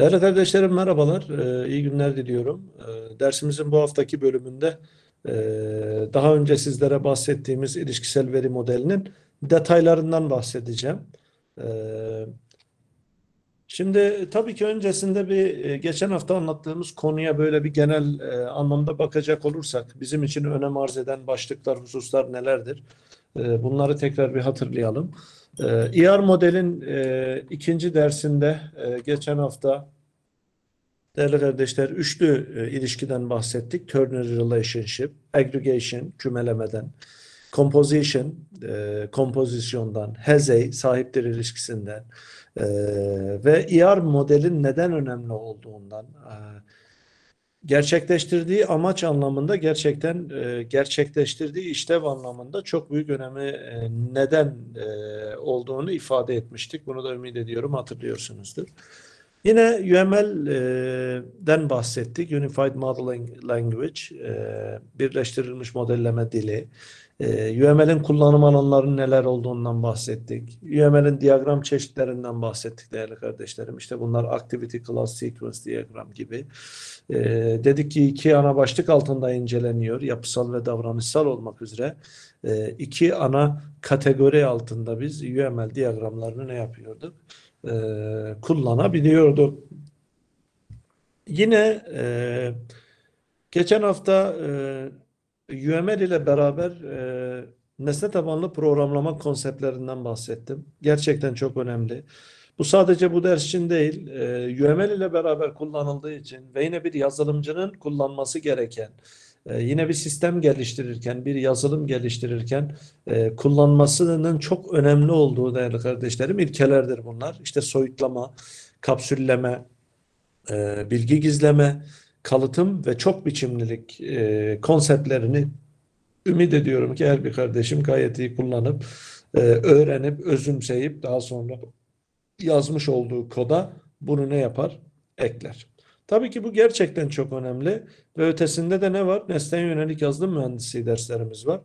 Değerli kardeşlerim merhabalar, ee, iyi günler diliyorum. Ee, dersimizin bu haftaki bölümünde e, daha önce sizlere bahsettiğimiz ilişkisel veri modelinin detaylarından bahsedeceğim. Ee, şimdi tabii ki öncesinde bir e, geçen hafta anlattığımız konuya böyle bir genel e, anlamda bakacak olursak bizim için önem arz eden başlıklar, hususlar nelerdir? E, bunları tekrar bir hatırlayalım. ER modelin e, ikinci dersinde e, geçen hafta Değerli kardeşler, üçlü e, ilişkiden bahsettik. Ternary relationship, aggregation, kümelemeden, composition, e, kompozisyondan, hezey, sahiptir ilişkisinden e, ve ER modelin neden önemli olduğundan, e, gerçekleştirdiği amaç anlamında gerçekten e, gerçekleştirdiği işlev anlamında çok büyük önemi e, neden e, olduğunu ifade etmiştik. Bunu da ümit ediyorum hatırlıyorsunuzdur. Yine UML'den e, bahsettik. Unified Modeling Language, e, birleştirilmiş modelleme dili. E, UML'in kullanım alanlarının neler olduğundan bahsettik. UML'in diyagram çeşitlerinden bahsettik değerli kardeşlerim. İşte bunlar Activity Class Sequence Diagram gibi. Dedik ki iki ana başlık altında inceleniyor. Yapısal ve davranışsal olmak üzere iki ana kategori altında biz UML diyagramlarını ne yapıyorduk? e, kullanabiliyordu. Yine e, geçen hafta e, UML ile beraber e, nesne tabanlı programlama konseptlerinden bahsettim. Gerçekten çok önemli. Bu sadece bu ders için değil, e, UML ile beraber kullanıldığı için ve yine bir yazılımcının kullanması gereken, ee, yine bir sistem geliştirirken, bir yazılım geliştirirken e, kullanmasının çok önemli olduğu değerli kardeşlerim ilkelerdir bunlar. İşte soyutlama, kapsülleme, e, bilgi gizleme, kalıtım ve çok biçimlilik e, konseptlerini ümit ediyorum ki her bir kardeşim gayet iyi kullanıp, öğrenip, özümseyip daha sonra yazmış olduğu koda bunu ne yapar? Ekler. Tabii ki bu gerçekten çok önemli ve ötesinde de ne var? Nesneye yönelik yazılım mühendisliği derslerimiz var.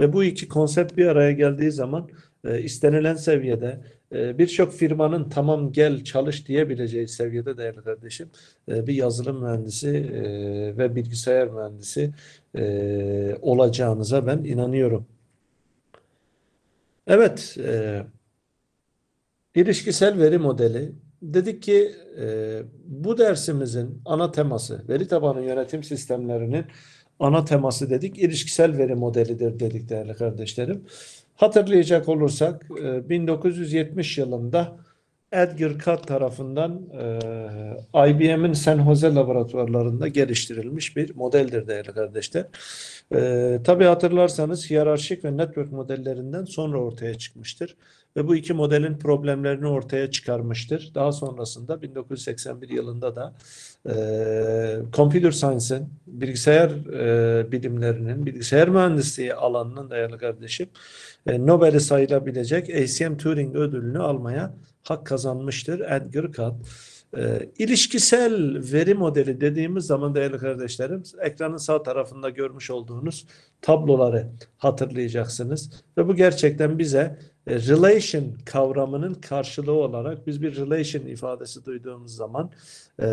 Ve bu iki konsept bir araya geldiği zaman e, istenilen seviyede e, birçok firmanın tamam gel çalış diyebileceği seviyede değerli kardeşim e, bir yazılım mühendisi e, ve bilgisayar mühendisi e, olacağınıza ben inanıyorum. Evet, e, ilişkisel veri modeli dedik ki e, bu dersimizin ana teması veri tabanı yönetim sistemlerinin ana teması dedik ilişkisel veri modelidir dedik değerli kardeşlerim. Hatırlayacak olursak e, 1970 yılında Edgar Card tarafından e, IBM'in San Jose laboratuvarlarında geliştirilmiş bir modeldir değerli kardeşler. E, tabii hatırlarsanız hiyerarşik ve network modellerinden sonra ortaya çıkmıştır ve bu iki modelin problemlerini ortaya çıkarmıştır. Daha sonrasında 1981 yılında da e, Computer science'in, bilgisayar e, bilimlerinin, bilgisayar mühendisliği alanının değerli kardeşim e, Nobel'i sayılabilecek ACM Turing ödülünü almaya hak kazanmıştır Edgar Kahn. E, ilişkisel veri modeli dediğimiz zaman değerli kardeşlerim ekranın sağ tarafında görmüş olduğunuz tabloları hatırlayacaksınız ve bu gerçekten bize e, relation kavramının karşılığı olarak biz bir relation ifadesi duyduğumuz zaman e,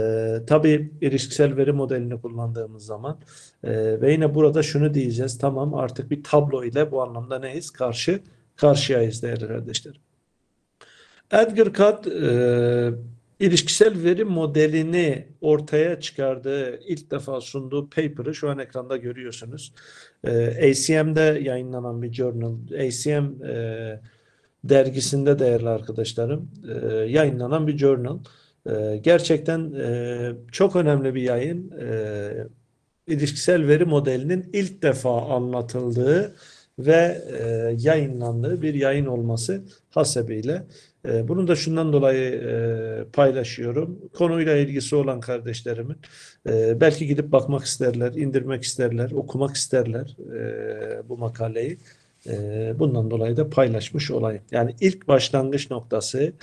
tabii ilişkisel veri modelini kullandığımız zaman e, ve yine burada şunu diyeceğiz tamam artık bir tablo ile bu anlamda neyiz? Karşı karşıyayız değerli kardeşlerim. Edgar Kat e, ilişkisel veri modelini ortaya çıkardığı, ilk defa sunduğu paper'ı şu an ekranda görüyorsunuz. E, ACM'de yayınlanan bir journal. ACM e, dergisinde değerli arkadaşlarım e, yayınlanan bir journal. E, gerçekten e, çok önemli bir yayın. E, ilişkisel veri modelinin ilk defa anlatıldığı ve e, yayınlandığı bir yayın olması hasebiyle. bunu da şundan dolayı paylaşıyorum. Konuyla ilgisi olan kardeşlerimin belki gidip bakmak isterler, indirmek isterler, okumak isterler bu makaleyi. Ee, bundan dolayı da paylaşmış olayım. Yani ilk başlangıç noktası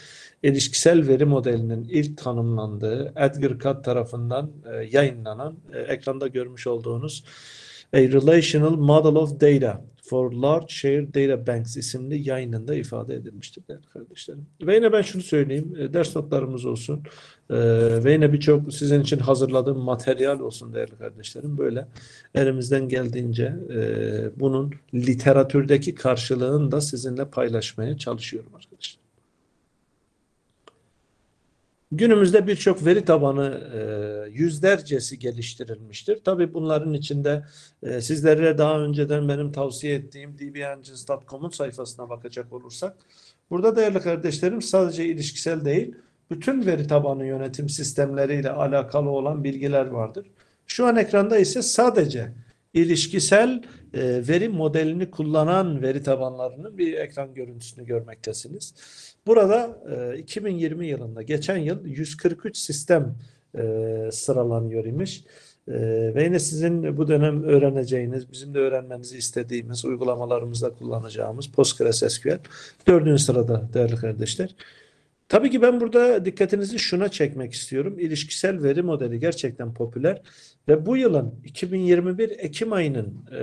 ilişkisel veri modelinin ilk tanımlandığı Edgar Cut tarafından e, yayınlanan e, ekranda görmüş olduğunuz A Relational Model of Data for large share data banks isimli yayınında ifade edilmiştir değerli kardeşlerim. Ve yine ben şunu söyleyeyim, e, ders notlarımız olsun e, ve yine birçok sizin için hazırladığım materyal olsun değerli kardeşlerim. Böyle elimizden geldiğince e, bunun literatürdeki karşılığını da sizinle paylaşmaya çalışıyorum arkadaşlar. Günümüzde birçok veri tabanı e, yüzlercesi geliştirilmiştir. Tabii bunların içinde e, sizlere daha önceden benim tavsiye ettiğim dbengines.com'un sayfasına bakacak olursak burada değerli kardeşlerim sadece ilişkisel değil bütün veri tabanı yönetim sistemleriyle alakalı olan bilgiler vardır. Şu an ekranda ise sadece ilişkisel e, veri modelini kullanan veri tabanlarının bir ekran görüntüsünü görmektesiniz. Burada e, 2020 yılında geçen yıl 143 sistem e, sıralanıyor imiş. E, ve yine sizin bu dönem öğreneceğiniz, bizim de öğrenmenizi istediğimiz, uygulamalarımızda kullanacağımız PostgreSQL dördüncü sırada değerli kardeşler. Tabii ki ben burada dikkatinizi şuna çekmek istiyorum. İlişkisel veri modeli gerçekten popüler ve bu yılın 2021 Ekim ayının e,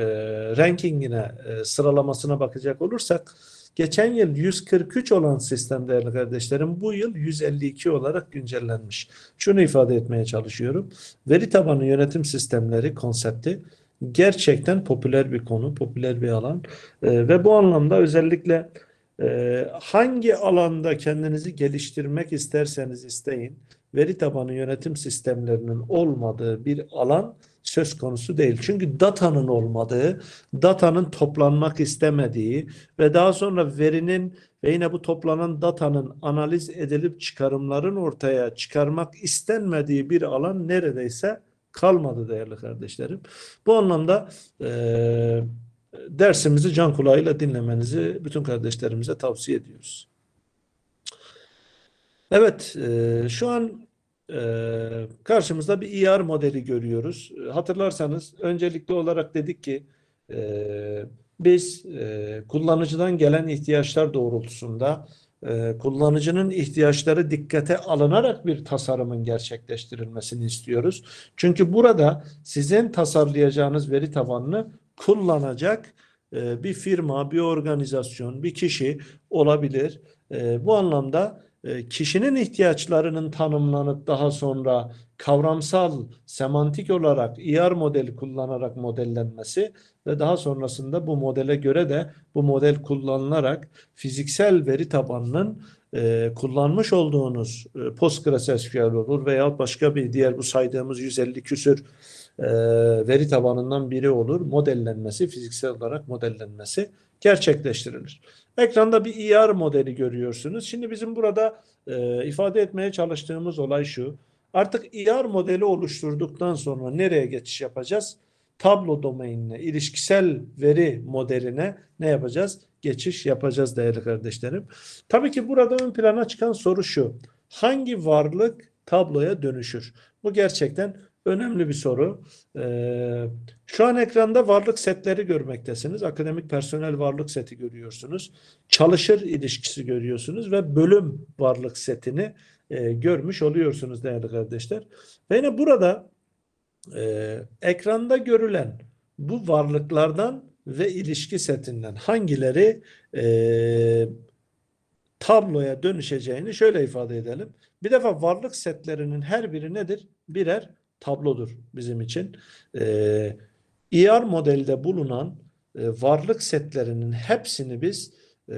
rankingine e, sıralamasına bakacak olursak geçen yıl 143 olan sistem değerli kardeşlerim bu yıl 152 olarak güncellenmiş. Şunu ifade etmeye çalışıyorum. Veri tabanı yönetim sistemleri konsepti gerçekten popüler bir konu, popüler bir alan e, ve bu anlamda özellikle ee, hangi alanda kendinizi geliştirmek isterseniz isteyin, veri tabanı yönetim sistemlerinin olmadığı bir alan söz konusu değil. Çünkü datanın olmadığı, datanın toplanmak istemediği ve daha sonra verinin ve yine bu toplanan datanın analiz edilip çıkarımların ortaya çıkarmak istenmediği bir alan neredeyse kalmadı değerli kardeşlerim. Bu anlamda eee dersimizi can kulağıyla dinlemenizi bütün kardeşlerimize tavsiye ediyoruz. Evet, e, şu an e, karşımızda bir ER modeli görüyoruz. Hatırlarsanız öncelikli olarak dedik ki e, biz e, kullanıcıdan gelen ihtiyaçlar doğrultusunda kullanıcının ihtiyaçları dikkate alınarak bir tasarımın gerçekleştirilmesini istiyoruz. Çünkü burada sizin tasarlayacağınız veri tabanını kullanacak e, bir firma, bir organizasyon, bir kişi olabilir. E, bu anlamda e, kişinin ihtiyaçlarının tanımlanıp daha sonra kavramsal, semantik olarak ER modeli kullanarak modellenmesi ve daha sonrasında bu modele göre de bu model kullanılarak fiziksel veri tabanının e, kullanmış olduğunuz e, PostgreSQL olur veya başka bir diğer bu saydığımız 150 küsür e, veri tabanından biri olur. Modellenmesi, fiziksel olarak modellenmesi gerçekleştirilir. Ekranda bir IR e modeli görüyorsunuz. Şimdi bizim burada e, ifade etmeye çalıştığımız olay şu. Artık IR e modeli oluşturduktan sonra nereye geçiş yapacağız? Tablo domainine, ilişkisel veri modeline ne yapacağız? Geçiş yapacağız değerli kardeşlerim. Tabii ki burada ön plana çıkan soru şu. Hangi varlık tabloya dönüşür? Bu gerçekten Önemli bir soru. Ee, şu an ekranda varlık setleri görmektesiniz. Akademik personel varlık seti görüyorsunuz. Çalışır ilişkisi görüyorsunuz ve bölüm varlık setini e, görmüş oluyorsunuz değerli kardeşler. Ve yine burada e, ekranda görülen bu varlıklardan ve ilişki setinden hangileri e, tabloya dönüşeceğini şöyle ifade edelim. Bir defa varlık setlerinin her biri nedir? Birer tablodur bizim için. Ee, e, ER modelde bulunan e, varlık setlerinin hepsini biz e,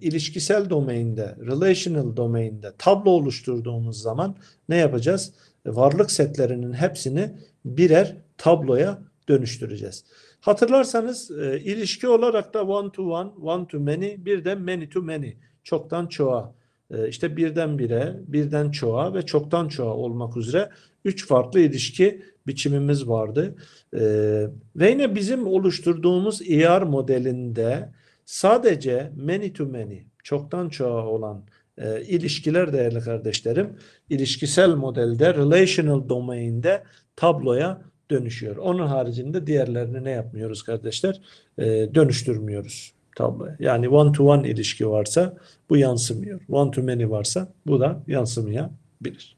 ilişkisel domainde, relational domainde tablo oluşturduğumuz zaman ne yapacağız? E, varlık setlerinin hepsini birer tabloya dönüştüreceğiz. Hatırlarsanız e, ilişki olarak da one to one, one to many, bir de many to many, çoktan çoğa ee, işte birden bire, birden çoğa ve çoktan çoğa olmak üzere üç farklı ilişki biçimimiz vardı. Ee, ve yine bizim oluşturduğumuz ER modelinde sadece many to many, çoktan çoğa olan e, ilişkiler değerli kardeşlerim, ilişkisel modelde, relational domainde tabloya dönüşüyor. Onun haricinde diğerlerini ne yapmıyoruz kardeşler? Ee, dönüştürmüyoruz tablo. Yani one to one ilişki varsa bu yansımıyor. One to many varsa bu da yansımayabilir.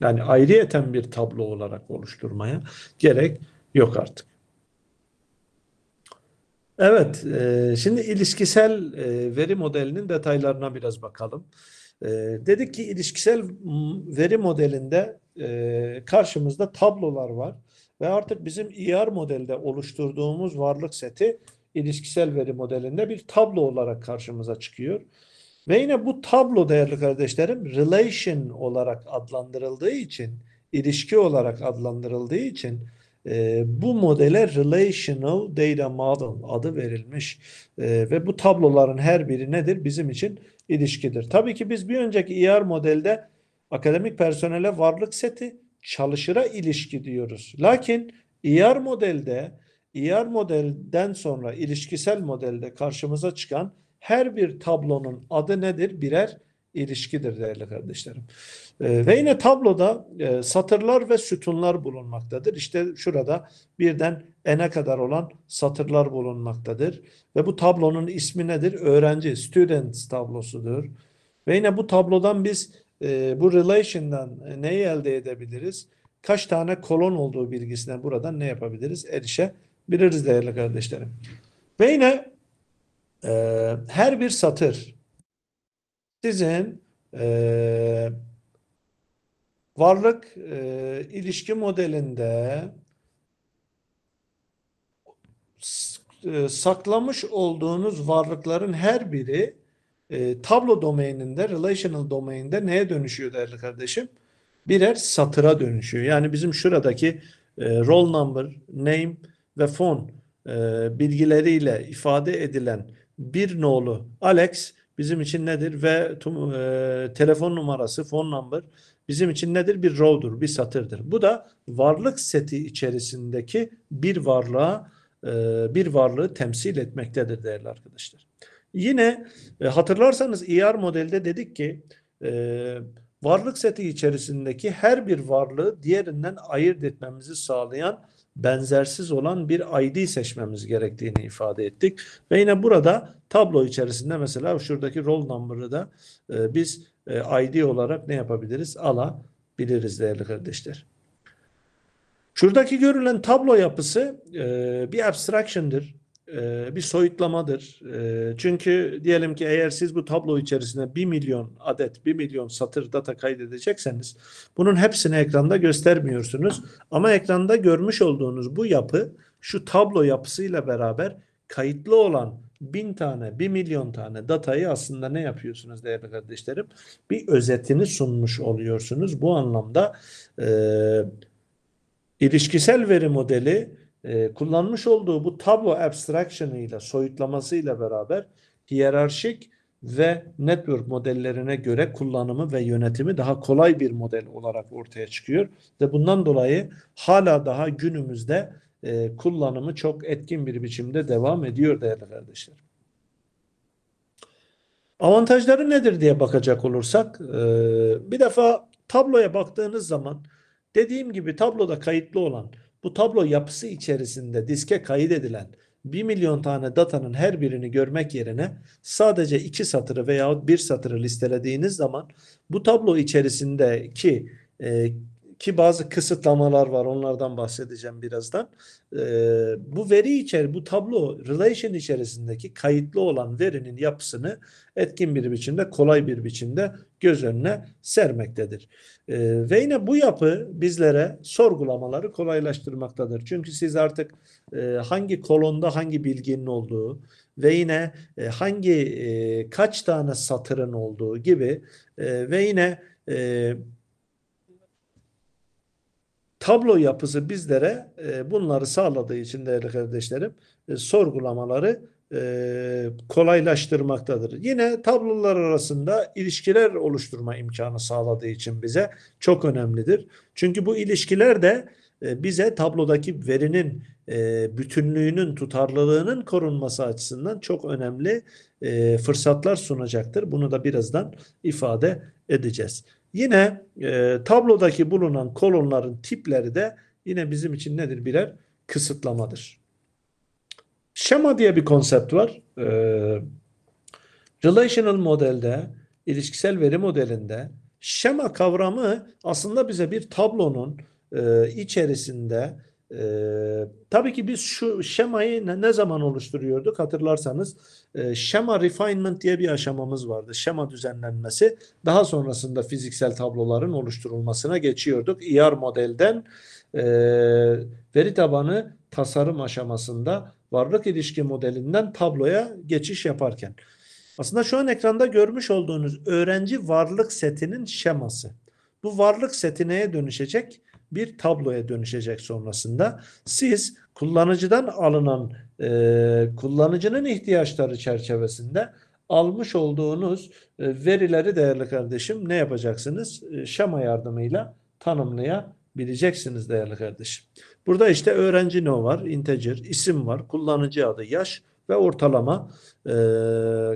Yani ayrıyeten bir tablo olarak oluşturmaya gerek yok artık. Evet, e, şimdi ilişkisel e, veri modelinin detaylarına biraz bakalım. E, dedik ki ilişkisel veri modelinde e, karşımızda tablolar var ve artık bizim ER modelde oluşturduğumuz varlık seti ilişkisel veri modelinde bir tablo olarak karşımıza çıkıyor. Ve yine bu tablo değerli kardeşlerim relation olarak adlandırıldığı için, ilişki olarak adlandırıldığı için e, bu modele Relational Data Model adı verilmiş e, ve bu tabloların her biri nedir? Bizim için ilişkidir. Tabii ki biz bir önceki ER modelde akademik personele varlık seti çalışıra ilişki diyoruz. Lakin ER modelde ER modelden sonra ilişkisel modelde karşımıza çıkan her bir tablonun adı nedir? Birer ilişkidir değerli kardeşlerim. E, ve yine tabloda e, satırlar ve sütunlar bulunmaktadır. İşte şurada birden n'e kadar olan satırlar bulunmaktadır. Ve bu tablonun ismi nedir? Öğrenci, students tablosudur. Ve yine bu tablodan biz e, bu relation'dan neyi elde edebiliriz? Kaç tane kolon olduğu bilgisine buradan ne yapabiliriz? Erişebiliriz biliriz değerli kardeşlerim. Ve yine e, her bir satır sizin e, varlık e, ilişki modelinde e, saklamış olduğunuz varlıkların her biri e, tablo domaininde, relational domaininde neye dönüşüyor değerli kardeşim? Birer satıra dönüşüyor. Yani bizim şuradaki e, roll number, name, ve fon e, bilgileriyle ifade edilen bir nolu Alex bizim için nedir ve tüm, e, telefon numarası fon number bizim için nedir bir row'dur bir satırdır. Bu da varlık seti içerisindeki bir varlığa e, bir varlığı temsil etmektedir değerli arkadaşlar. Yine e, hatırlarsanız ER modelde dedik ki e, varlık seti içerisindeki her bir varlığı diğerinden ayırt etmemizi sağlayan benzersiz olan bir ID seçmemiz gerektiğini ifade ettik. Ve yine burada tablo içerisinde mesela şuradaki roll number'ı da e, biz e, ID olarak ne yapabiliriz? Alabiliriz değerli kardeşler. Şuradaki görülen tablo yapısı e, bir abstraction'dır. E, bir soyutlamadır. E, çünkü diyelim ki eğer siz bu tablo içerisine 1 milyon adet, 1 milyon satır data kaydedecekseniz bunun hepsini ekranda göstermiyorsunuz. Ama ekranda görmüş olduğunuz bu yapı şu tablo yapısıyla beraber kayıtlı olan bin tane, bir milyon tane datayı aslında ne yapıyorsunuz değerli kardeşlerim? Bir özetini sunmuş oluyorsunuz. Bu anlamda e, ilişkisel veri modeli e, kullanmış olduğu bu tablo abstraction'ıyla soyutlamasıyla beraber hiyerarşik ve network modellerine göre kullanımı ve yönetimi daha kolay bir model olarak ortaya çıkıyor ve bundan dolayı hala daha günümüzde e, kullanımı çok etkin bir biçimde devam ediyor değerli kardeşlerim. Avantajları nedir diye bakacak olursak e, bir defa tabloya baktığınız zaman dediğim gibi tabloda kayıtlı olan bu tablo yapısı içerisinde diske kaydedilen 1 milyon tane datanın her birini görmek yerine sadece 2 satırı veya 1 satırı listelediğiniz zaman bu tablo içerisindeki e, ki bazı kısıtlamalar var onlardan bahsedeceğim birazdan. Ee, bu veri içeri bu tablo relation içerisindeki kayıtlı olan verinin yapısını etkin bir biçimde kolay bir biçimde göz önüne sermektedir. Ee, ve yine bu yapı bizlere sorgulamaları kolaylaştırmaktadır. Çünkü siz artık e, hangi kolonda hangi bilginin olduğu ve yine e, hangi e, kaç tane satırın olduğu gibi ve yine e, tablo yapısı bizlere e, bunları sağladığı için değerli kardeşlerim e, sorgulamaları e, kolaylaştırmaktadır. Yine tablolar arasında ilişkiler oluşturma imkanı sağladığı için bize çok önemlidir. Çünkü bu ilişkiler de e, bize tablodaki verinin e, bütünlüğünün tutarlılığının korunması açısından çok önemli e, fırsatlar sunacaktır. Bunu da birazdan ifade edeceğiz. Yine e, tablodaki bulunan kolonların tipleri de yine bizim için nedir birer kısıtlamadır. Şema diye bir konsept var. E, relational modelde, ilişkisel veri modelinde şema kavramı aslında bize bir tablonun e, içerisinde ee, tabii ki biz şu şemayı ne, ne zaman oluşturuyorduk hatırlarsanız e, şema refinement diye bir aşamamız vardı. Şema düzenlenmesi daha sonrasında fiziksel tabloların oluşturulmasına geçiyorduk. ER modelden e, veri tabanı tasarım aşamasında varlık ilişki modelinden tabloya geçiş yaparken. Aslında şu an ekranda görmüş olduğunuz öğrenci varlık setinin şeması. Bu varlık seti neye dönüşecek bir tabloya dönüşecek sonrasında. Siz kullanıcıdan alınan e, kullanıcının ihtiyaçları çerçevesinde almış olduğunuz e, verileri değerli kardeşim ne yapacaksınız? E, şema yardımıyla tanımlayabileceksiniz değerli kardeşim. Burada işte öğrenci ne var? Integer, isim var, kullanıcı adı, yaş ve ortalama e,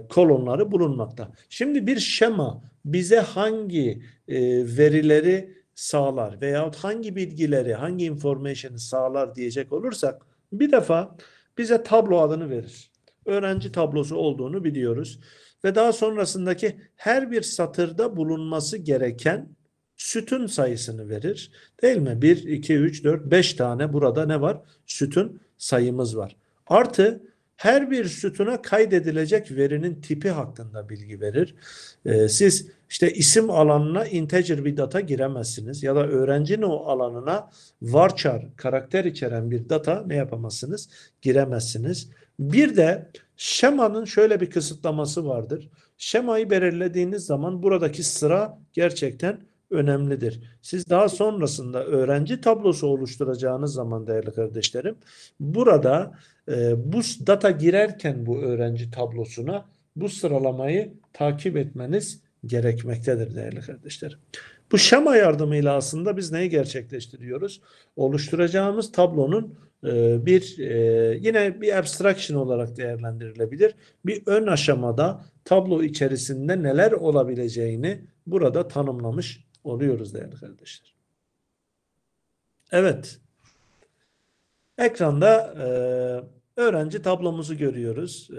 kolonları bulunmakta. Şimdi bir şema bize hangi e, verileri sağlar veyahut hangi bilgileri, hangi information'ı sağlar diyecek olursak bir defa bize tablo adını verir. Öğrenci tablosu olduğunu biliyoruz ve daha sonrasındaki her bir satırda bulunması gereken sütun sayısını verir. Değil mi? 1, 2, 3, 4, 5 tane burada ne var? sütun sayımız var. Artı her bir sütuna kaydedilecek verinin tipi hakkında bilgi verir. Ee, siz işte isim alanına integer bir data giremezsiniz ya da öğrencinin o alanına varchar karakter içeren bir data ne yapamazsınız? Giremezsiniz. Bir de şemanın şöyle bir kısıtlaması vardır. Şemayı belirlediğiniz zaman buradaki sıra gerçekten önemlidir. Siz daha sonrasında öğrenci tablosu oluşturacağınız zaman değerli kardeşlerim burada e, bu data girerken bu öğrenci tablosuna bu sıralamayı takip etmeniz gerekmektedir değerli kardeşlerim. Bu şema yardımıyla aslında biz neyi gerçekleştiriyoruz? Oluşturacağımız tablonun e, bir e, yine bir abstraction olarak değerlendirilebilir. Bir ön aşamada tablo içerisinde neler olabileceğini burada tanımlamış oluyoruz değerli kardeşler. Evet. Ekranda e, öğrenci tablomuzu görüyoruz. E,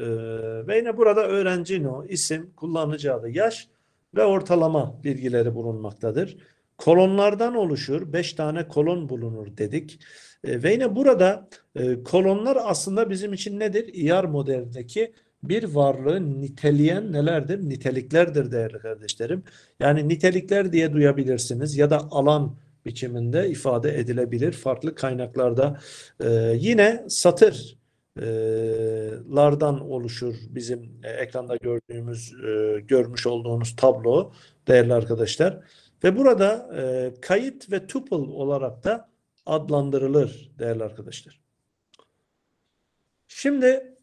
ve yine burada öğrenci no, isim, kullanıcı adı, yaş ve ortalama bilgileri bulunmaktadır. Kolonlardan oluşur. Beş tane kolon bulunur dedik. E, ve yine burada e, kolonlar aslında bizim için nedir? IR e modelindeki bir varlığı niteleyen nelerdir? Niteliklerdir değerli kardeşlerim. Yani nitelikler diye duyabilirsiniz ya da alan biçiminde ifade edilebilir farklı kaynaklarda. Ee, yine satır e, lardan oluşur bizim e, ekranda gördüğümüz e, görmüş olduğunuz tablo değerli arkadaşlar ve burada kayıt ve tuple olarak da adlandırılır değerli arkadaşlar. Şimdi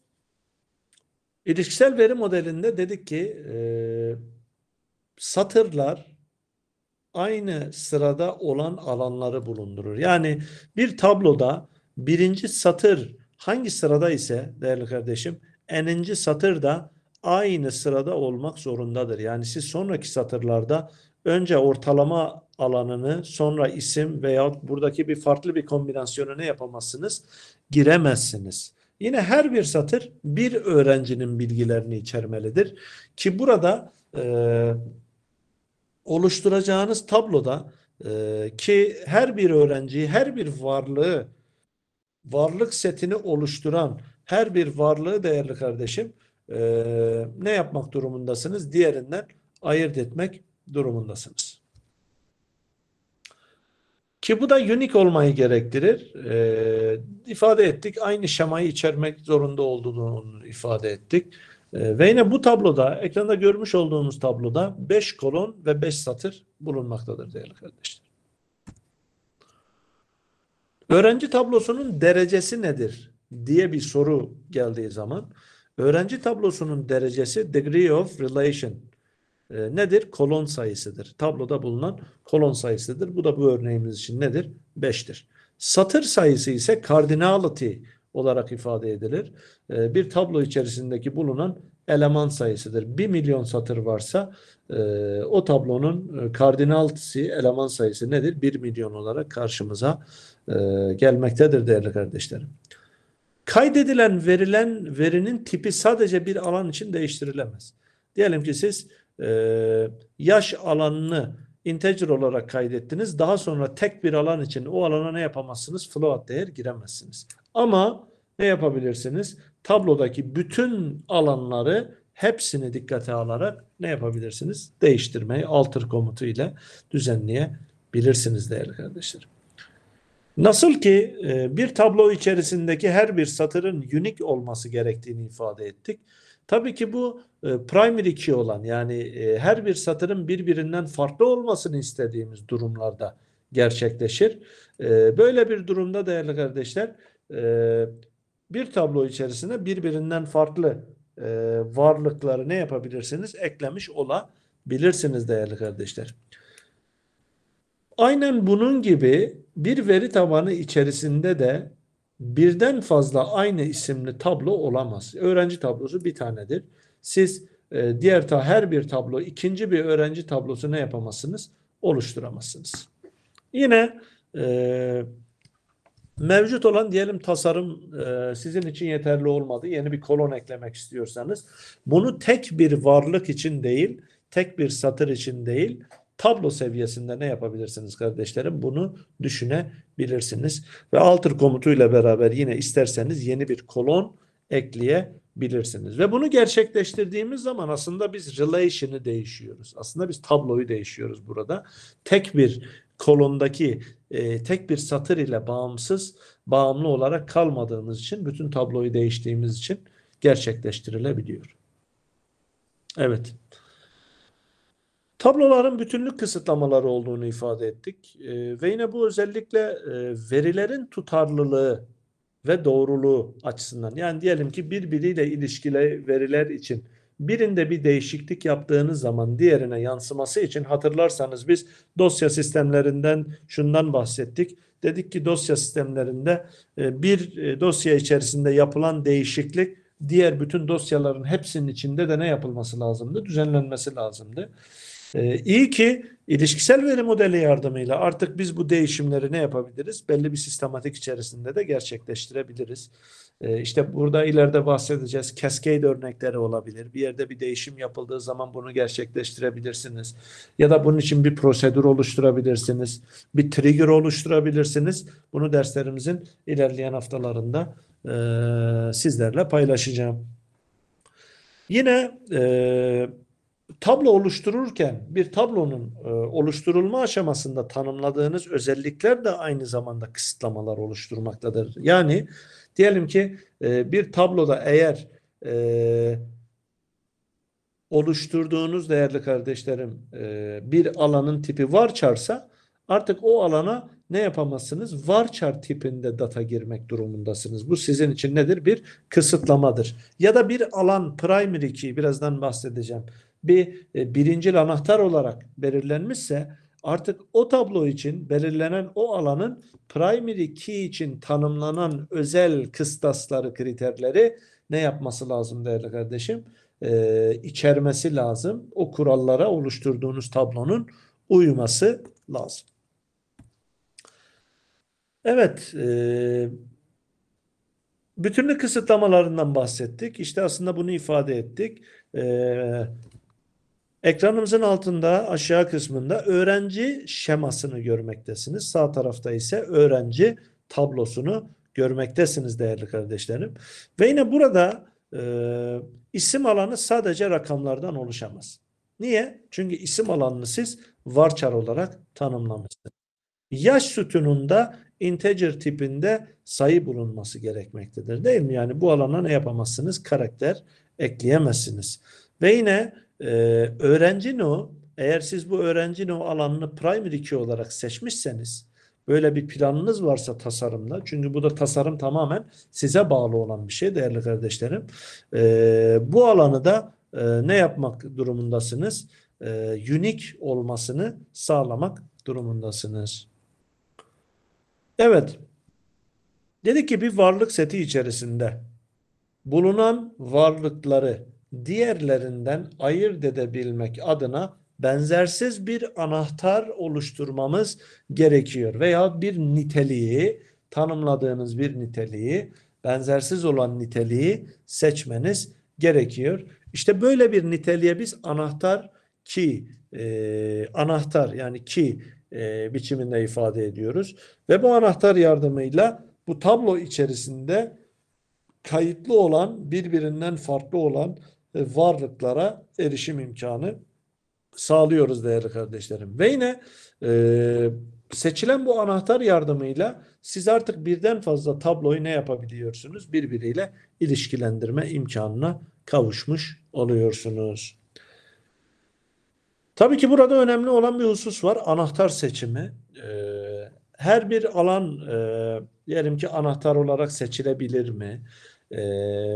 İlişkisel veri modelinde dedik ki e, satırlar aynı sırada olan alanları bulundurur. Yani bir tabloda birinci satır hangi sırada ise değerli kardeşim eninci satır da aynı sırada olmak zorundadır. Yani siz sonraki satırlarda önce ortalama alanını sonra isim veya buradaki bir farklı bir kombinasyonu ne yapamazsınız? Giremezsiniz. Yine her bir satır bir öğrencinin bilgilerini içermelidir. Ki burada e, oluşturacağınız tabloda e, ki her bir öğrenciyi, her bir varlığı, varlık setini oluşturan her bir varlığı değerli kardeşim e, ne yapmak durumundasınız? Diğerinden ayırt etmek durumundasınız. Ki bu da unique olmayı gerektirir. E, ifade ettik. Aynı şemayı içermek zorunda olduğunu ifade ettik. E, ve yine bu tabloda, ekranda görmüş olduğumuz tabloda 5 kolon ve 5 satır bulunmaktadır değerli kardeşler. Öğrenci tablosunun derecesi nedir diye bir soru geldiği zaman öğrenci tablosunun derecesi degree of relation ee, nedir? Kolon sayısıdır. Tabloda bulunan kolon sayısıdır. Bu da bu örneğimiz için nedir? 5'tir. Satır sayısı ise cardinality olarak ifade edilir. Ee, bir tablo içerisindeki bulunan eleman sayısıdır. 1 milyon satır varsa e, o tablonun e, kardinalisi eleman sayısı nedir? 1 milyon olarak karşımıza e, gelmektedir değerli kardeşlerim. Kaydedilen verilen verinin tipi sadece bir alan için değiştirilemez. Diyelim ki siz e, yaş alanını integer olarak kaydettiniz. Daha sonra tek bir alan için o alana ne yapamazsınız? Float değer giremezsiniz. Ama ne yapabilirsiniz? Tablodaki bütün alanları hepsini dikkate alarak ne yapabilirsiniz? Değiştirmeyi alter komutu ile düzenleyebilirsiniz değerli kardeşlerim. Nasıl ki e, bir tablo içerisindeki her bir satırın unik olması gerektiğini ifade ettik. Tabii ki bu e, primary key olan yani e, her bir satırın birbirinden farklı olmasını istediğimiz durumlarda gerçekleşir. E, böyle bir durumda değerli kardeşler e, bir tablo içerisinde birbirinden farklı e, varlıkları ne yapabilirsiniz? Eklemiş olabilirsiniz değerli kardeşler. Aynen bunun gibi bir veri tabanı içerisinde de birden fazla aynı isimli tablo olamaz. Öğrenci tablosu bir tanedir. Siz e, diğer ta her bir tablo ikinci bir öğrenci tablosu ne yapamazsınız? Oluşturamazsınız. Yine e, mevcut olan diyelim tasarım e, sizin için yeterli olmadı. Yeni bir kolon eklemek istiyorsanız bunu tek bir varlık için değil, tek bir satır için değil, tablo seviyesinde ne yapabilirsiniz kardeşlerim? Bunu düşünebilirsiniz. Ve ALTER komutuyla beraber yine isterseniz yeni bir kolon ekleyebilirsiniz. Ve bunu gerçekleştirdiğimiz zaman aslında biz relation'ı değişiyoruz. Aslında biz tabloyu değişiyoruz burada. Tek bir kolondaki e, tek bir satır ile bağımsız, bağımlı olarak kalmadığımız için, bütün tabloyu değiştiğimiz için gerçekleştirilebiliyor. Evet. Tabloların bütünlük kısıtlamaları olduğunu ifade ettik e, ve yine bu özellikle e, verilerin tutarlılığı ve doğruluğu açısından yani diyelim ki birbiriyle ilişkili veriler için birinde bir değişiklik yaptığınız zaman diğerine yansıması için hatırlarsanız biz dosya sistemlerinden şundan bahsettik. Dedik ki dosya sistemlerinde e, bir e, dosya içerisinde yapılan değişiklik diğer bütün dosyaların hepsinin içinde de ne yapılması lazımdı? Düzenlenmesi lazımdı. Ee, iyi ki ilişkisel veri modeli yardımıyla artık biz bu değişimleri ne yapabiliriz? Belli bir sistematik içerisinde de gerçekleştirebiliriz. Ee, işte burada ileride bahsedeceğiz. Cascade örnekleri olabilir. Bir yerde bir değişim yapıldığı zaman bunu gerçekleştirebilirsiniz. Ya da bunun için bir prosedür oluşturabilirsiniz. Bir trigger oluşturabilirsiniz. Bunu derslerimizin ilerleyen haftalarında e, sizlerle paylaşacağım. Yine e, tablo oluştururken bir tablonun e, oluşturulma aşamasında tanımladığınız özellikler de aynı zamanda kısıtlamalar oluşturmaktadır. Yani diyelim ki e, bir tabloda eğer e, oluşturduğunuz değerli kardeşlerim bir alanın tipi varçarsa artık o alana ne yapamazsınız? Varchar tipinde data girmek durumundasınız. Bu sizin için nedir? Bir kısıtlamadır. Ya da bir alan primary key birazdan bahsedeceğim bir e, birincil anahtar olarak belirlenmişse artık o tablo için belirlenen o alanın primary key için tanımlanan özel kıstasları kriterleri ne yapması lazım değerli kardeşim? E, içermesi lazım. O kurallara oluşturduğunuz tablonun uyması lazım. Evet, e, bütünlük kısıtlamalarından bahsettik. İşte aslında bunu ifade ettik. E, Ekranımızın altında aşağı kısmında öğrenci şemasını görmektesiniz. Sağ tarafta ise öğrenci tablosunu görmektesiniz değerli kardeşlerim. Ve yine burada e, isim alanı sadece rakamlardan oluşamaz. Niye? Çünkü isim alanını siz varchar olarak tanımlamışsınız. Yaş sütununda integer tipinde sayı bulunması gerekmektedir değil mi? Yani bu alana ne yapamazsınız? Karakter ekleyemezsiniz. Ve yine ee, öğrenci no, eğer siz bu öğrenci no alanını primary key olarak seçmişseniz, böyle bir planınız varsa tasarımla, çünkü bu da tasarım tamamen size bağlı olan bir şey değerli kardeşlerim. Ee, bu alanı da e, ne yapmak durumundasınız? Ee, unique olmasını sağlamak durumundasınız. Evet. Dedi ki bir varlık seti içerisinde bulunan varlıkları diğerlerinden ayırt edebilmek adına benzersiz bir anahtar oluşturmamız gerekiyor. Veya bir niteliği, tanımladığınız bir niteliği, benzersiz olan niteliği seçmeniz gerekiyor. İşte böyle bir niteliğe biz anahtar ki, e, anahtar yani ki e, biçiminde ifade ediyoruz. Ve bu anahtar yardımıyla bu tablo içerisinde kayıtlı olan, birbirinden farklı olan e, varlıklara erişim imkanı sağlıyoruz değerli kardeşlerim. Ve yine e, seçilen bu anahtar yardımıyla siz artık birden fazla tabloyu ne yapabiliyorsunuz? Birbiriyle ilişkilendirme imkanına kavuşmuş oluyorsunuz. Tabii ki burada önemli olan bir husus var. Anahtar seçimi. Ee, her bir alan e, diyelim ki anahtar olarak seçilebilir mi? E,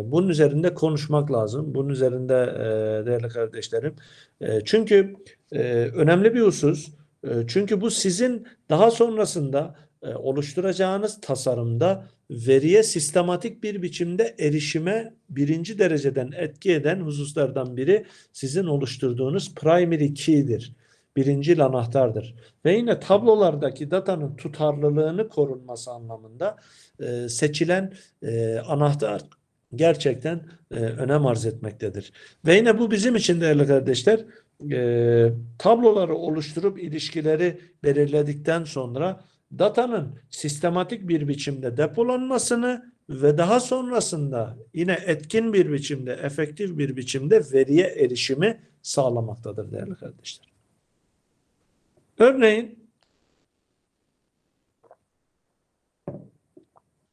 bunun üzerinde konuşmak lazım. Bunun üzerinde e, değerli kardeşlerim. E, çünkü e, önemli bir husus. E, çünkü bu sizin daha sonrasında e, oluşturacağınız tasarımda veriye sistematik bir biçimde erişime birinci dereceden etki eden hususlardan biri sizin oluşturduğunuz primary key'dir birinci anahtardır. Ve yine tablolardaki datanın tutarlılığını korunması anlamında e, seçilen e, anahtar gerçekten e, önem arz etmektedir. Ve yine bu bizim için değerli kardeşler e, tabloları oluşturup ilişkileri belirledikten sonra datanın sistematik bir biçimde depolanmasını ve daha sonrasında yine etkin bir biçimde, efektif bir biçimde veriye erişimi sağlamaktadır değerli kardeşler. Örneğin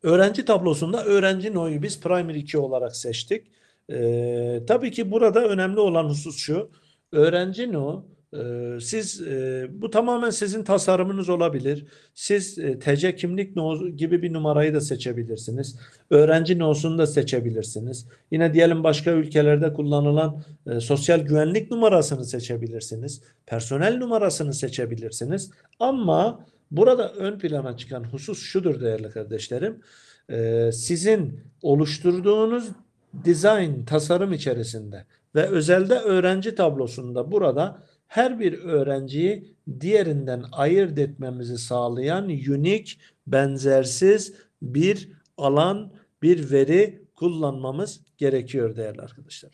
öğrenci tablosunda öğrenci noyu biz primary 2 olarak seçtik. Ee, tabii ki burada önemli olan husus şu. Öğrenci no ee, siz e, bu tamamen sizin tasarımınız olabilir. Siz e, TC kimlik gibi bir numarayı da seçebilirsiniz. Öğrenci nosunu da seçebilirsiniz. Yine diyelim başka ülkelerde kullanılan e, sosyal güvenlik numarasını seçebilirsiniz. Personel numarasını seçebilirsiniz. Ama burada ön plana çıkan husus şudur değerli kardeşlerim. Sizin oluşturduğunuz dizayn tasarım içerisinde ve özelde öğrenci tablosunda burada her bir öğrenciyi diğerinden ayırt etmemizi sağlayan unique, benzersiz bir alan, bir veri kullanmamız gerekiyor değerli arkadaşlar.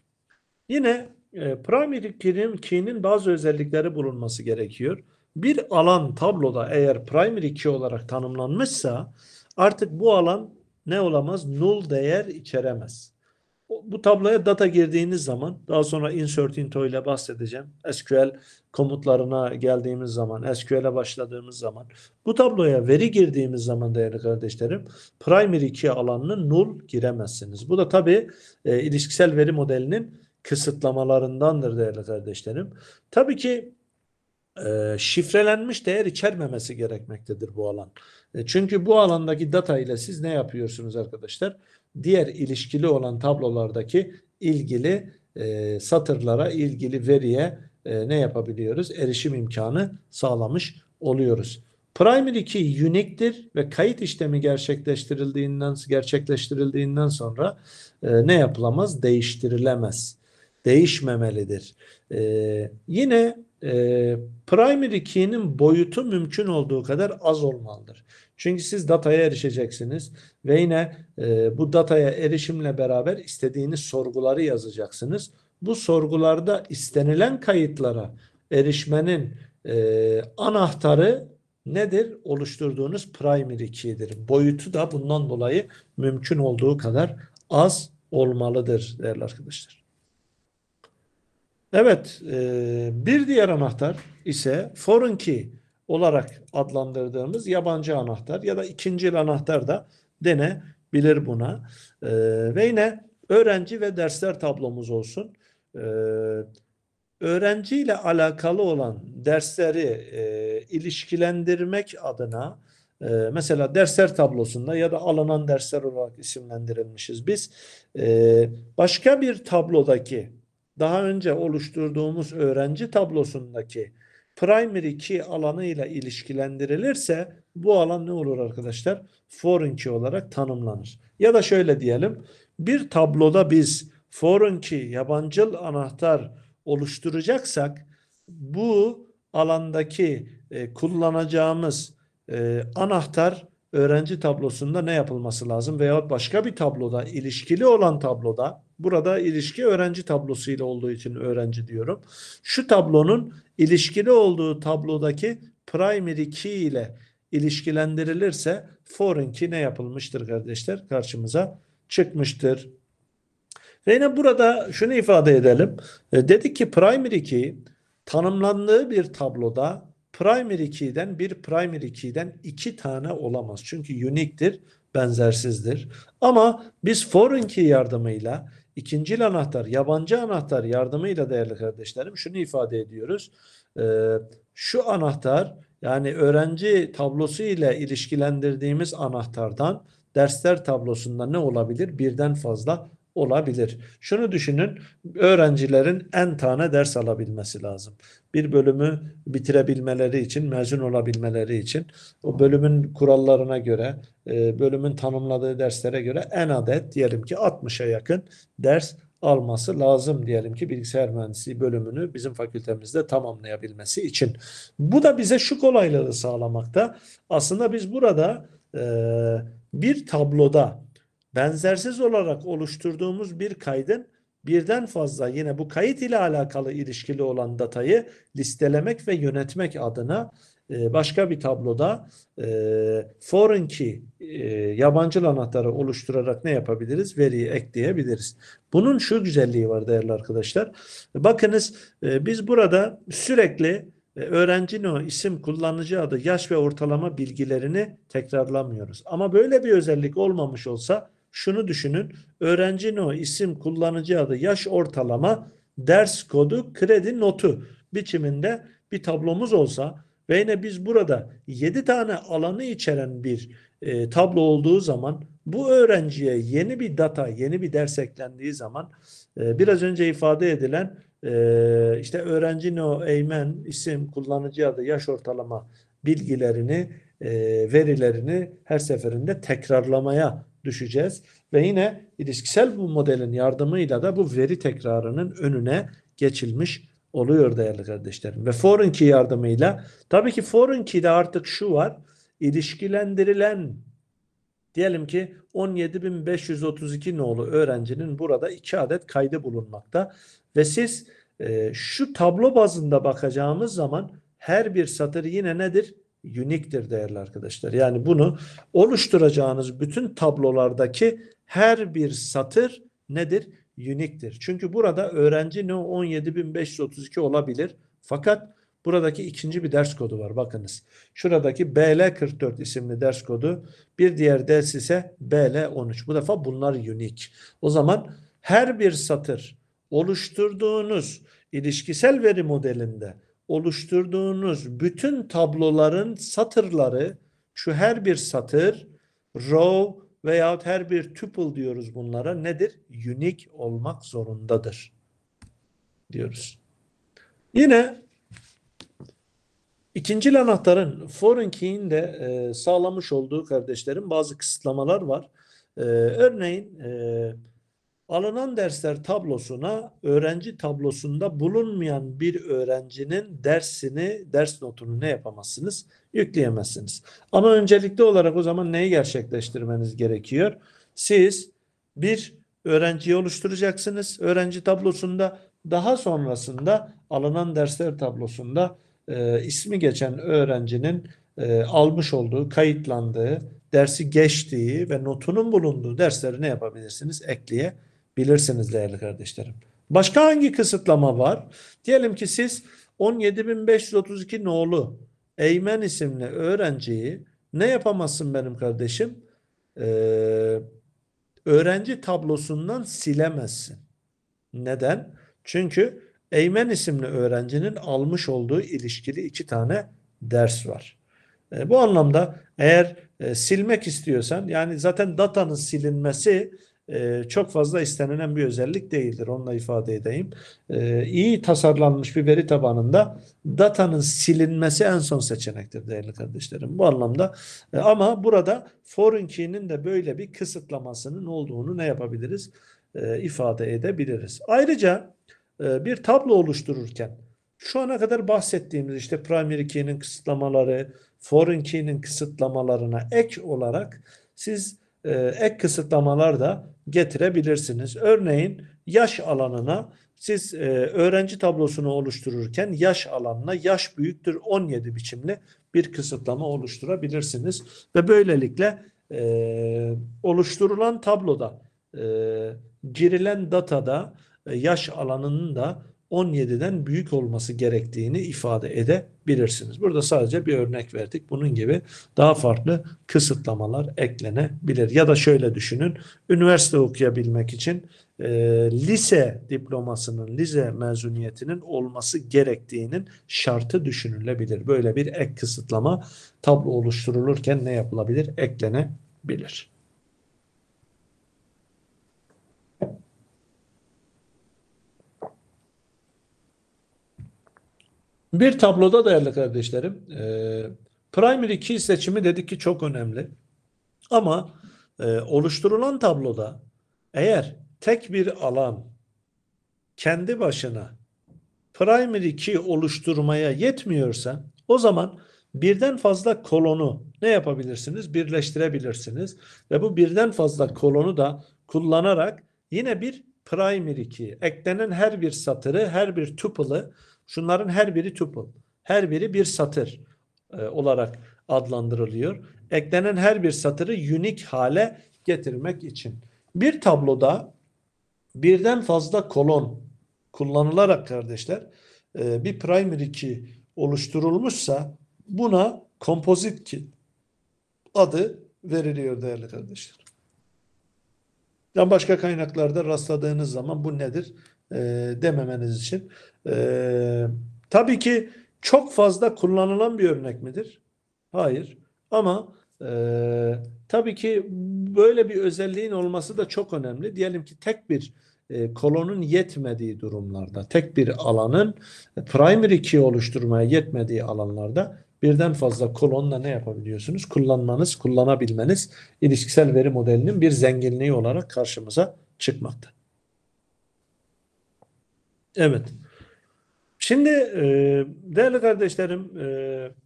Yine e, primary key'nin key bazı özellikleri bulunması gerekiyor. Bir alan tabloda eğer primary key olarak tanımlanmışsa artık bu alan ne olamaz? Null değer içeremez. Bu tabloya data girdiğiniz zaman daha sonra insert into ile bahsedeceğim. SQL komutlarına geldiğimiz zaman, SQL'e başladığımız zaman bu tabloya veri girdiğimiz zaman değerli kardeşlerim primary key alanını null giremezsiniz. Bu da tabi e, ilişkisel veri modelinin kısıtlamalarındandır değerli kardeşlerim. Tabii ki e, şifrelenmiş değer içermemesi gerekmektedir bu alan. E, çünkü bu alandaki data ile siz ne yapıyorsunuz arkadaşlar? Arkadaşlar diğer ilişkili olan tablolardaki ilgili e, satırlara, ilgili veriye e, ne yapabiliyoruz? Erişim imkanı sağlamış oluyoruz. Primary key unique'dir ve kayıt işlemi gerçekleştirildiğinden gerçekleştirildiğinden sonra e, ne yapılamaz? Değiştirilemez. Değişmemelidir. E, yine e, primary key'nin boyutu mümkün olduğu kadar az olmalıdır. Çünkü siz dataya erişeceksiniz ve yine e, bu dataya erişimle beraber istediğiniz sorguları yazacaksınız. Bu sorgularda istenilen kayıtlara erişmenin e, anahtarı nedir? Oluşturduğunuz primary key'dir. Boyutu da bundan dolayı mümkün olduğu kadar az olmalıdır değerli arkadaşlar. Evet, e, bir diğer anahtar ise foreign key olarak adlandırdığımız yabancı anahtar ya da ikinci anahtar da denebilir buna. E, ve yine öğrenci ve dersler tablomuz olsun. E, ee, öğrenciyle alakalı olan dersleri e, ilişkilendirmek adına e, mesela dersler tablosunda ya da alınan dersler olarak isimlendirilmişiz biz. E, başka bir tablodaki daha önce oluşturduğumuz öğrenci tablosundaki primary key alanıyla ilişkilendirilirse bu alan ne olur arkadaşlar? Foreign key olarak tanımlanır. Ya da şöyle diyelim. Bir tabloda biz foreign key yabancıl anahtar oluşturacaksak bu alandaki e, kullanacağımız e, anahtar öğrenci tablosunda ne yapılması lazım veyahut başka bir tabloda ilişkili olan tabloda burada ilişki öğrenci tablosu ile olduğu için öğrenci diyorum. Şu tablonun ilişkili olduğu tablodaki primary key ile ilişkilendirilirse foreign key ne yapılmıştır kardeşler? Karşımıza çıkmıştır. Ve yine burada şunu ifade edelim. E, dedik ki primary key tanımlandığı bir tabloda primary key'den bir primary key'den iki tane olamaz. Çünkü unique'dir, benzersizdir. Ama biz foreign key yardımıyla İkincil anahtar, yabancı anahtar yardımıyla değerli kardeşlerim şunu ifade ediyoruz. Ee, şu anahtar yani öğrenci tablosu ile ilişkilendirdiğimiz anahtardan dersler tablosunda ne olabilir? Birden fazla olabilir. Şunu düşünün öğrencilerin en tane ders alabilmesi lazım. Bir bölümü bitirebilmeleri için, mezun olabilmeleri için o bölümün kurallarına göre, e, bölümün tanımladığı derslere göre en adet diyelim ki 60'a yakın ders alması lazım diyelim ki bilgisayar mühendisliği bölümünü bizim fakültemizde tamamlayabilmesi için. Bu da bize şu kolaylığı sağlamakta. Aslında biz burada e, bir tabloda benzersiz olarak oluşturduğumuz bir kaydın birden fazla yine bu kayıt ile alakalı ilişkili olan datayı listelemek ve yönetmek adına e, başka bir tabloda e, foreign key e, yabancı anahtarı oluşturarak ne yapabiliriz? Veriyi ekleyebiliriz. Bunun şu güzelliği var değerli arkadaşlar. Bakınız biz burada sürekli öğrencinin o isim, kullanıcı adı, yaş ve ortalama bilgilerini tekrarlamıyoruz. Ama böyle bir özellik olmamış olsa şunu düşünün. Öğrencinin o isim kullanıcı adı yaş ortalama ders kodu kredi notu biçiminde bir tablomuz olsa ve yine biz burada 7 tane alanı içeren bir e, tablo olduğu zaman bu öğrenciye yeni bir data, yeni bir ders eklendiği zaman e, biraz önce ifade edilen e, işte öğrencinin o eğmen isim kullanıcı adı yaş ortalama bilgilerini e, verilerini her seferinde tekrarlamaya düşeceğiz. Ve yine ilişkisel bu modelin yardımıyla da bu veri tekrarının önüne geçilmiş oluyor değerli kardeşlerim. Ve foreign key yardımıyla tabii ki foreign key'de artık şu var. ilişkilendirilen diyelim ki 17.532 nolu öğrencinin burada 2 adet kaydı bulunmakta. Ve siz e, şu tablo bazında bakacağımız zaman her bir satır yine nedir? uniktir değerli arkadaşlar. Yani bunu oluşturacağınız bütün tablolardaki her bir satır nedir? Uniktir. Çünkü burada öğrenci no 17532 olabilir. Fakat buradaki ikinci bir ders kodu var. Bakınız. Şuradaki BL44 isimli ders kodu. Bir diğer ders ise BL13. Bu defa bunlar unik. O zaman her bir satır oluşturduğunuz ilişkisel veri modelinde oluşturduğunuz bütün tabloların satırları şu her bir satır row veyahut her bir tuple diyoruz bunlara nedir? Unique olmak zorundadır diyoruz. Yine ikinci anahtarın foreign key'in de e, sağlamış olduğu kardeşlerin bazı kısıtlamalar var. E, örneğin eee Alınan dersler tablosuna öğrenci tablosunda bulunmayan bir öğrencinin dersini, ders notunu ne yapamazsınız? Yükleyemezsiniz. Ama öncelikli olarak o zaman neyi gerçekleştirmeniz gerekiyor? Siz bir öğrenciyi oluşturacaksınız. Öğrenci tablosunda daha sonrasında alınan dersler tablosunda e, ismi geçen öğrencinin e, almış olduğu, kayıtlandığı, dersi geçtiği ve notunun bulunduğu dersleri ne yapabilirsiniz? Ekleye bilirsiniz değerli kardeşlerim. Başka hangi kısıtlama var? Diyelim ki siz 17.532 nolu Eymen isimli öğrenciyi ne yapamazsın benim kardeşim? Ee, öğrenci tablosundan silemezsin. Neden? Çünkü Eymen isimli öğrencinin almış olduğu ilişkili iki tane ders var. E, bu anlamda eğer e, silmek istiyorsan yani zaten datanın silinmesi ee, çok fazla istenilen bir özellik değildir. Onunla ifade edeyim. Ee, iyi tasarlanmış bir veri tabanında datanın silinmesi en son seçenektir değerli kardeşlerim. Bu anlamda e, ama burada foreign key'nin de böyle bir kısıtlamasının olduğunu ne yapabiliriz? Ee, ifade edebiliriz. Ayrıca e, bir tablo oluştururken şu ana kadar bahsettiğimiz işte primary key'nin kısıtlamaları, foreign key'nin kısıtlamalarına ek olarak siz e, ek kısıtlamalar da getirebilirsiniz. Örneğin yaş alanına siz e, öğrenci tablosunu oluştururken yaş alanına yaş büyüktür 17 biçimli bir kısıtlama oluşturabilirsiniz. Ve böylelikle e, oluşturulan tabloda girilen datada yaş alanının da 17'den büyük olması gerektiğini ifade edebilirsiniz. Burada sadece bir örnek verdik. Bunun gibi daha farklı kısıtlamalar eklenebilir. Ya da şöyle düşünün. Üniversite okuyabilmek için e, lise diplomasının, lise mezuniyetinin olması gerektiğinin şartı düşünülebilir. Böyle bir ek kısıtlama tablo oluşturulurken ne yapılabilir? Eklenebilir. Bir tabloda değerli kardeşlerim, e, primary key seçimi dedik ki çok önemli. Ama e, oluşturulan tabloda eğer tek bir alan kendi başına primary key oluşturmaya yetmiyorsa o zaman birden fazla kolonu ne yapabilirsiniz? Birleştirebilirsiniz ve bu birden fazla kolonu da kullanarak yine bir primary key eklenen her bir satırı, her bir tuple'ı Şunların her biri tuple. Her biri bir satır e, olarak adlandırılıyor. Eklenen her bir satırı unique hale getirmek için. Bir tabloda birden fazla kolon kullanılarak kardeşler e, bir primary key oluşturulmuşsa buna kompozit key adı veriliyor değerli kardeşler. Yani başka kaynaklarda rastladığınız zaman bu nedir? e, dememeniz için. E, tabii ki çok fazla kullanılan bir örnek midir? Hayır. Ama e, tabii ki böyle bir özelliğin olması da çok önemli. Diyelim ki tek bir e, kolonun yetmediği durumlarda, tek bir alanın e, primary key oluşturmaya yetmediği alanlarda birden fazla kolonla ne yapabiliyorsunuz? Kullanmanız, kullanabilmeniz ilişkisel veri modelinin bir zenginliği olarak karşımıza çıkmakta. Evet. Şimdi e, değerli kardeşlerim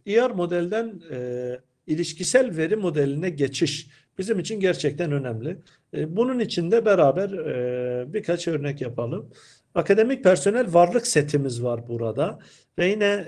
e, ER modelden e, ilişkisel veri modeline geçiş bizim için gerçekten önemli. E, bunun için de beraber e, birkaç örnek yapalım. Akademik personel varlık setimiz var burada ve yine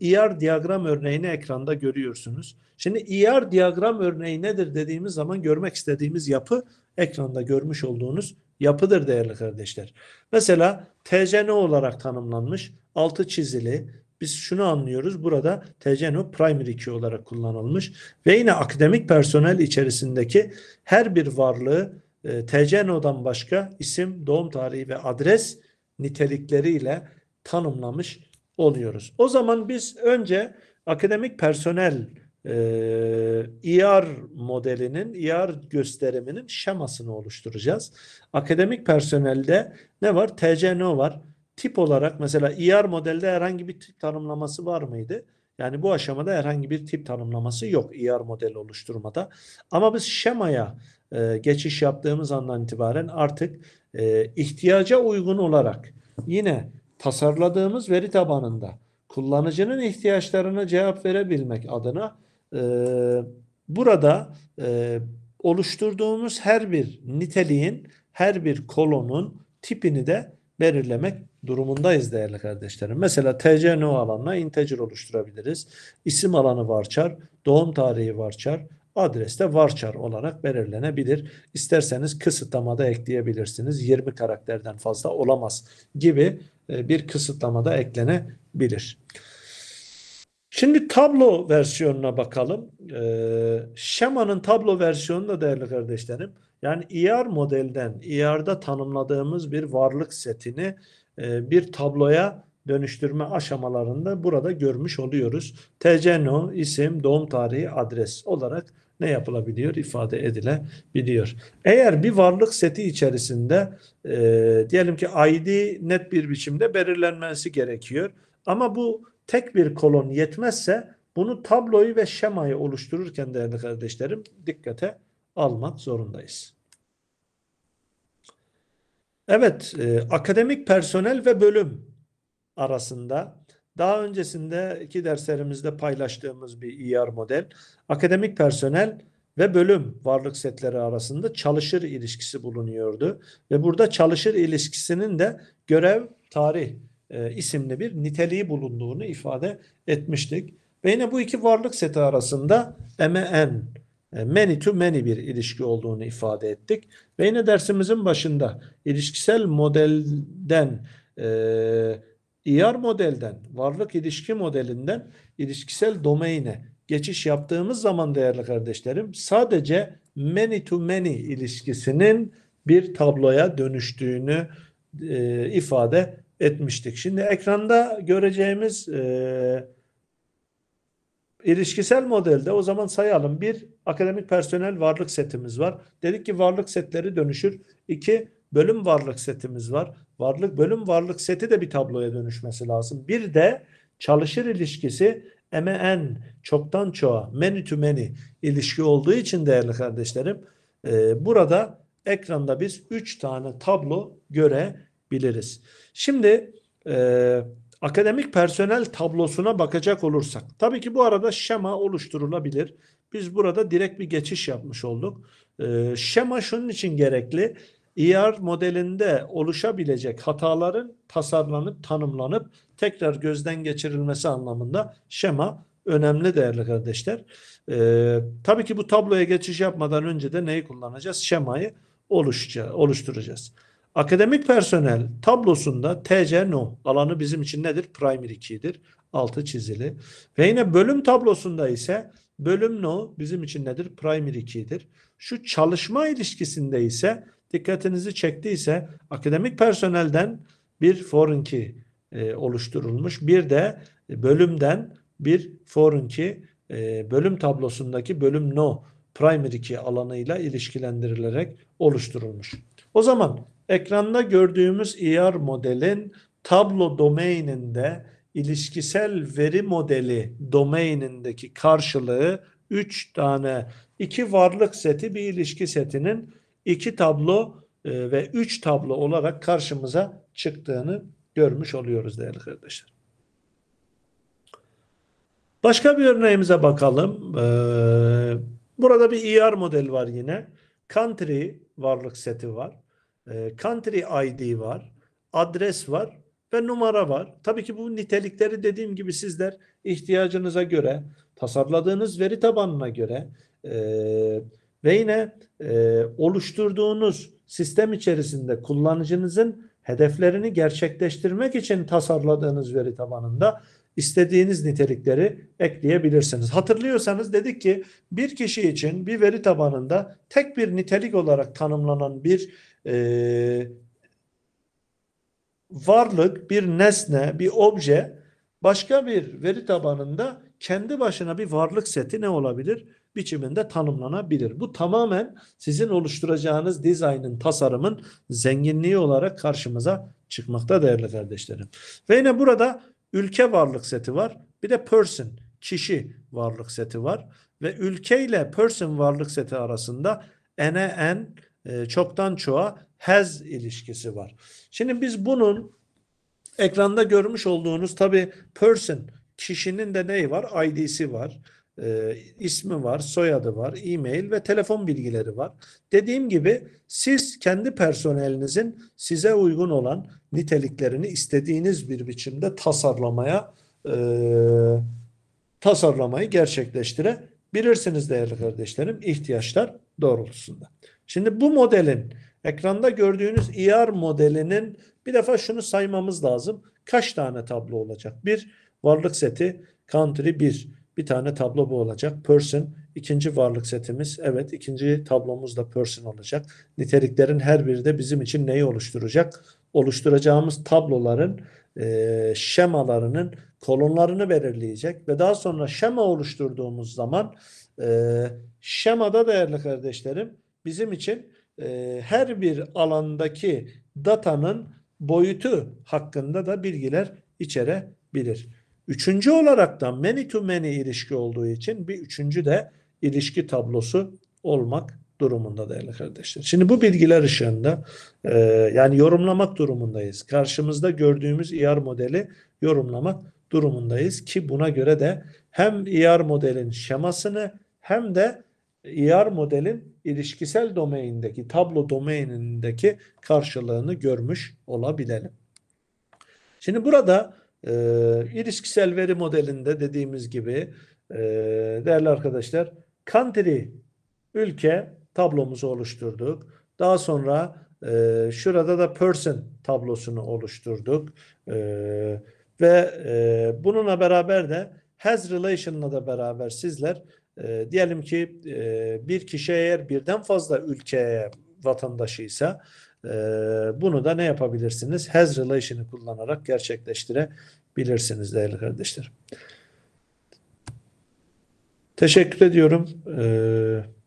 e, ER diyagram örneğini ekranda görüyorsunuz. Şimdi ER diyagram örneği nedir dediğimiz zaman görmek istediğimiz yapı ekranda görmüş olduğunuz yapıdır değerli kardeşler. Mesela TCN olarak tanımlanmış, altı çizili. Biz şunu anlıyoruz burada TCN primary key olarak kullanılmış ve yine akademik personel içerisindeki her bir varlığı e, TCNO'dan başka isim, doğum tarihi ve adres nitelikleriyle tanımlamış oluyoruz. O zaman biz önce akademik personel IR ee, e modelinin, IR e gösteriminin şemasını oluşturacağız. Akademik personelde ne var? TCNO var. Tip olarak mesela IR e modelde herhangi bir tip tanımlaması var mıydı? Yani bu aşamada herhangi bir tip tanımlaması yok ER modeli oluşturmada. Ama biz şemaya e, geçiş yaptığımız andan itibaren artık e, ihtiyaca uygun olarak yine tasarladığımız veri tabanında kullanıcının ihtiyaçlarına cevap verebilmek adına ee, burada e, oluşturduğumuz her bir niteliğin, her bir kolonun tipini de belirlemek durumundayız değerli kardeşlerim. Mesela TC no alanına integer oluşturabiliriz. İsim alanı varçar, doğum tarihi varçar, de varçar olarak belirlenebilir. İsterseniz kısıtlamada ekleyebilirsiniz. 20 karakterden fazla olamaz gibi e, bir kısıtlamada eklenebilir. Şimdi tablo versiyonuna bakalım. Ee, şemanın tablo versiyonu da değerli kardeşlerim. Yani ER modelden, ER'da tanımladığımız bir varlık setini e, bir tabloya dönüştürme aşamalarında burada görmüş oluyoruz. TCNO, isim, doğum tarihi, adres olarak ne yapılabiliyor? ifade edilebiliyor. Eğer bir varlık seti içerisinde e, diyelim ki ID net bir biçimde belirlenmesi gerekiyor. Ama bu tek bir kolon yetmezse bunu tabloyu ve şemayı oluştururken değerli kardeşlerim dikkate almak zorundayız. Evet, e, akademik personel ve bölüm arasında daha öncesinde iki derslerimizde paylaştığımız bir ER model, akademik personel ve bölüm varlık setleri arasında çalışır ilişkisi bulunuyordu. Ve burada çalışır ilişkisinin de görev, tarih e, isimli bir niteliği bulunduğunu ifade etmiştik. Ve yine bu iki varlık seti arasında MEN, e, many to many bir ilişki olduğunu ifade ettik. Ve yine dersimizin başında ilişkisel modelden, IR e, modelden, varlık ilişki modelinden ilişkisel domaine geçiş yaptığımız zaman değerli kardeşlerim sadece many to many ilişkisinin bir tabloya dönüştüğünü e, ifade etmiştik. Şimdi ekranda göreceğimiz e, ilişkisel modelde o zaman sayalım. Bir, akademik personel varlık setimiz var. Dedik ki varlık setleri dönüşür. İki, bölüm varlık setimiz var. Varlık bölüm varlık seti de bir tabloya dönüşmesi lazım. Bir de çalışır ilişkisi MN e çoktan çoğa many to many ilişki olduğu için değerli kardeşlerim e, burada ekranda biz 3 tane tablo görebiliriz. Şimdi e, akademik personel tablosuna bakacak olursak tabii ki bu arada şema oluşturulabilir. Biz burada direkt bir geçiş yapmış olduk. E, şema şunun için gerekli. ER modelinde oluşabilecek hataların tasarlanıp tanımlanıp tekrar gözden geçirilmesi anlamında şema önemli değerli kardeşler. Ee, tabii ki bu tabloya geçiş yapmadan önce de neyi kullanacağız? Şemayı oluşturacağız. Akademik personel tablosunda TC no alanı bizim için nedir? Primary key'dir. Altı çizili. Ve yine bölüm tablosunda ise bölüm no bizim için nedir? Primary key'dir. Şu çalışma ilişkisinde ise dikkatinizi çektiyse akademik personelden bir foreign key e, oluşturulmuş. Bir de bölümden bir foreign key e, bölüm tablosundaki bölüm no primary key alanıyla ilişkilendirilerek oluşturulmuş. O zaman Ekranda gördüğümüz ER modelin tablo domaininde ilişkisel veri modeli domainindeki karşılığı 3 tane iki varlık seti bir ilişki setinin iki tablo e, ve 3 tablo olarak karşımıza çıktığını görmüş oluyoruz değerli kardeşler. Başka bir örneğimize bakalım. E, burada bir ER model var yine. Country varlık seti var. Ee, country ID var, adres var ve numara var. Tabii ki bu nitelikleri dediğim gibi sizler ihtiyacınıza göre, tasarladığınız veri tabanına göre e, ve yine e, oluşturduğunuz sistem içerisinde kullanıcınızın hedeflerini gerçekleştirmek için tasarladığınız veri tabanında istediğiniz nitelikleri ekleyebilirsiniz. Hatırlıyorsanız dedik ki bir kişi için bir veri tabanında tek bir nitelik olarak tanımlanan bir e, varlık, bir nesne, bir obje başka bir veri tabanında kendi başına bir varlık seti ne olabilir? biçiminde tanımlanabilir. Bu tamamen sizin oluşturacağınız dizaynın, tasarımın zenginliği olarak karşımıza çıkmakta değerli kardeşlerim. Ve yine burada ülke varlık seti var. Bir de person, kişi varlık seti var. Ve ülke ile person varlık seti arasında ene en ee, çoktan çoğa has e ilişkisi var. Şimdi biz bunun ekranda görmüş olduğunuz tabi person kişinin de neyi var? ID'si var. E, ismi var, soyadı var, e-mail ve telefon bilgileri var. Dediğim gibi siz kendi personelinizin size uygun olan niteliklerini istediğiniz bir biçimde tasarlamaya e, tasarlamayı gerçekleştirebilirsiniz değerli kardeşlerim ihtiyaçlar doğrultusunda. Şimdi bu modelin ekranda gördüğünüz ER modelinin bir defa şunu saymamız lazım. Kaç tane tablo olacak? Bir varlık seti country bir. Bir tane tablo bu olacak. Person ikinci varlık setimiz. Evet ikinci tablomuz da person olacak. Niteliklerin her biri de bizim için neyi oluşturacak? Oluşturacağımız tabloların e, şemalarının kolonlarını belirleyecek ve daha sonra şema oluşturduğumuz zaman e, şemada değerli kardeşlerim bizim için e, her bir alandaki datanın boyutu hakkında da bilgiler içerebilir. Üçüncü olarak da many to many ilişki olduğu için bir üçüncü de ilişki tablosu olmak durumunda değerli kardeşler. Şimdi bu bilgiler ışığında e, yani yorumlamak durumundayız. Karşımızda gördüğümüz IR e modeli yorumlamak durumundayız ki buna göre de hem IR e modelin şemasını hem de ER modelin ilişkisel domaindeki, tablo domainindeki karşılığını görmüş olabilelim. Şimdi burada e, ilişkisel veri modelinde dediğimiz gibi e, değerli arkadaşlar country ülke tablomuzu oluşturduk. Daha sonra e, şurada da person tablosunu oluşturduk. E, ve e, bununla beraber de has relation'la da beraber sizler e, diyelim ki e, bir kişi eğer birden fazla ülkeye vatandaşı ise e, bunu da ne yapabilirsiniz? Has relation'ı kullanarak gerçekleştirebilirsiniz değerli kardeşlerim. Teşekkür ediyorum. Ee,